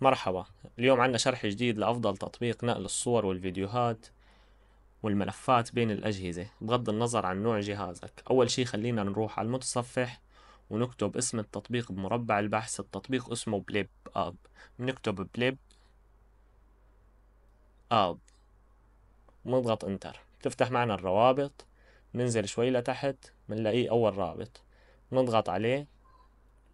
مرحبا اليوم عندنا شرح جديد لأفضل تطبيق نقل الصور والفيديوهات والملفات بين الأجهزة بغض النظر عن نوع جهازك أول شي خلينا نروح على المتصفح ونكتب اسم التطبيق بمربع البحث التطبيق اسمه بليب أب بنكتب بليب أب ونضغط انتر بتفتح معنا الروابط ننزل شوي لتحت بنلاقيه أول رابط نضغط عليه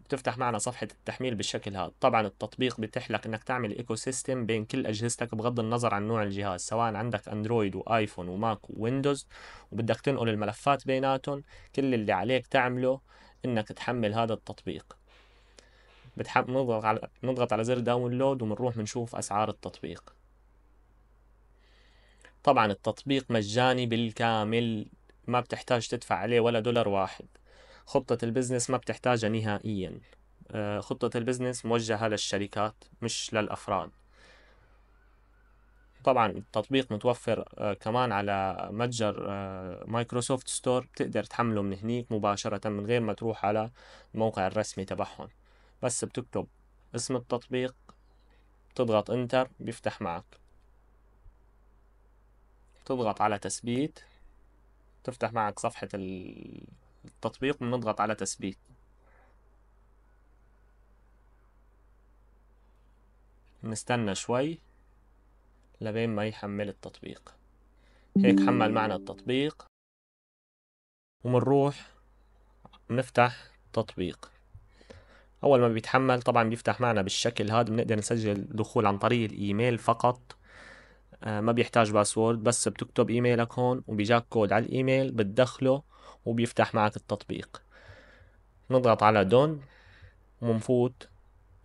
بتفتح معنا صفحة التحميل بالشكل هذا طبعا التطبيق بيتيح لك انك تعمل ايكو سيستم بين كل اجهزتك بغض النظر عن نوع الجهاز سواء عندك اندرويد وايفون وماك ويندوز وبدك تنقل الملفات بيناتهم كل اللي عليك تعمله انك تحمل هذا التطبيق بتحب نضغط على نضغط على زر داونلود وبنروح بنشوف اسعار التطبيق طبعا التطبيق مجاني بالكامل ما بتحتاج تدفع عليه ولا دولار واحد خطة البزنس ما بتحتاجها نهائيا آه، خطة البزنس موجهة للشركات مش للأفراد طبعا التطبيق متوفر آه، كمان على متجر آه، مايكروسوفت ستور بتقدر تحمله من هنيك مباشرة من غير ما تروح على الموقع الرسمي تبعهم بس بتكتب اسم التطبيق بتضغط انتر بيفتح معك بتضغط على تثبيت تفتح معك صفحة ال التطبيق ونضغط على تثبيت نستنى شوي لبين ما يحمل التطبيق هيك حمل معنا التطبيق ومنروح بنفتح تطبيق اول ما بيتحمل طبعا بيفتح معنا بالشكل هذا بنقدر نسجل دخول عن طريق الايميل فقط آه ما بيحتاج باسورد بس بتكتب ايميلك هون وبيجاك كود على الايميل بتدخله وبيفتح معك التطبيق نضغط على دون ومنفوت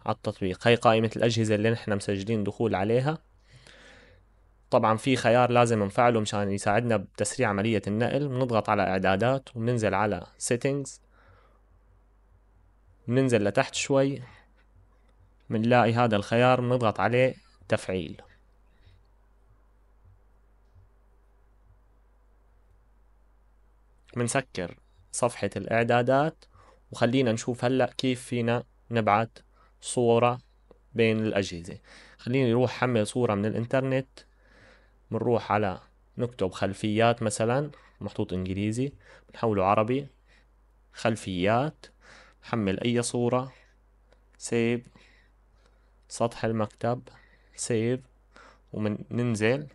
على التطبيق هاي قائمة الأجهزة اللي نحن مسجلين دخول عليها طبعا في خيار لازم نفعله مشان يساعدنا بتسريع عملية النقل بنضغط على إعدادات وبننزل على settings بننزل لتحت شوي بنلاقي هذا الخيار بنضغط عليه تفعيل بنسكر صفحة الإعدادات وخلينا نشوف هلأ كيف فينا نبعت صورة بين الأجهزة خليني نروح حمل صورة من الإنترنت بنروح على نكتب خلفيات مثلا محطوط إنجليزي بنحوله عربي خلفيات حمل أي صورة سيف سطح المكتب سيف ننزل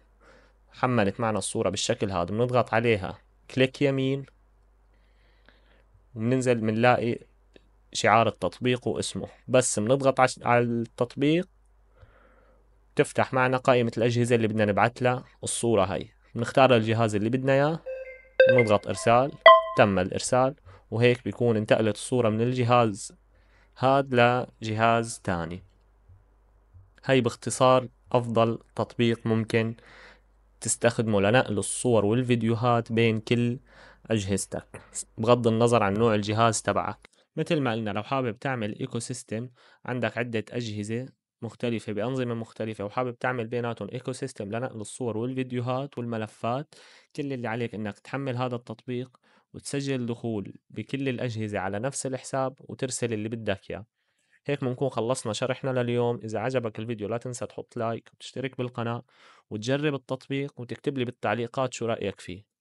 حملت معنا الصورة بالشكل هذا بنضغط عليها كليك يمين وبننزل بنلاقي شعار التطبيق واسمه بس بنضغط على التطبيق تفتح معنا قائمة الأجهزة اللي بدنا نبعث لها الصورة هاي بنختار الجهاز اللي بدنا إياه بنضغط إرسال تم الإرسال وهيك بيكون انتقلت الصورة من الجهاز هاد لجهاز تاني هاي باختصار أفضل تطبيق ممكن تستخدمه لنقل الصور والفيديوهات بين كل أجهزتك بغض النظر عن نوع الجهاز تبعك مثل ما قلنا لو حابب تعمل ايكو سيستم عندك عدة أجهزة مختلفة بأنظمة مختلفة وحابب تعمل بيناتهم ايكو سيستم لنقل الصور والفيديوهات والملفات كل اللي عليك انك تحمل هذا التطبيق وتسجل دخول بكل الأجهزة على نفس الحساب وترسل اللي بدك إياه هيك بنكون خلصنا شرحنا لليوم إذا عجبك الفيديو لا تنسى تحط لايك وتشترك بالقناة وتجرب التطبيق وتكتب لي بالتعليقات شو رأيك فيه